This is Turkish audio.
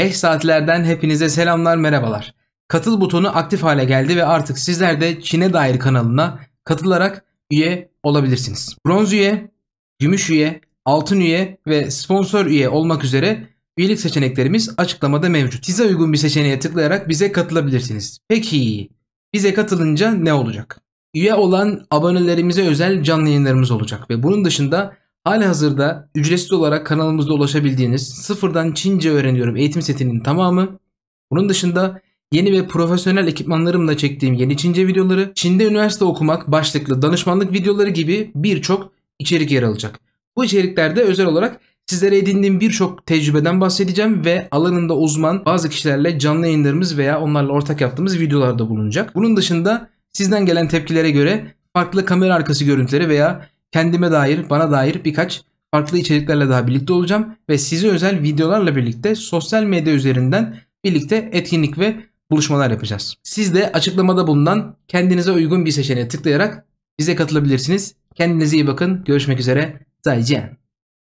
5 saatlerden hepinize selamlar merhabalar. Katıl butonu aktif hale geldi ve artık sizler de Çin'e dair kanalına katılarak üye olabilirsiniz. Bronz üye, gümüş üye, altın üye ve sponsor üye olmak üzere üyelik seçeneklerimiz açıklamada mevcut. Size uygun bir seçeneğe tıklayarak bize katılabilirsiniz. Peki bize katılınca ne olacak? Üye olan abonelerimize özel canlı yayınlarımız olacak ve bunun dışında Hali hazırda ücretsiz olarak kanalımızda ulaşabildiğiniz sıfırdan Çince öğreniyorum eğitim setinin tamamı. Bunun dışında yeni ve profesyonel ekipmanlarımla çektiğim yeni Çince videoları, Çin'de üniversite okumak başlıklı danışmanlık videoları gibi birçok içerik yer alacak. Bu içeriklerde özel olarak sizlere edindiğim birçok tecrübeden bahsedeceğim ve alanında uzman bazı kişilerle canlı yayınlarımız veya onlarla ortak yaptığımız videolarda bulunacak. Bunun dışında sizden gelen tepkilere göre farklı kamera arkası görüntüleri veya kendime dair, bana dair birkaç farklı içeriklerle daha birlikte olacağım ve size özel videolarla birlikte sosyal medya üzerinden birlikte etkinlik ve buluşmalar yapacağız. Siz de açıklamada bulunan kendinize uygun bir seçeneğe tıklayarak bize katılabilirsiniz. Kendinize iyi bakın. Görüşmek üzere. Zayciyen.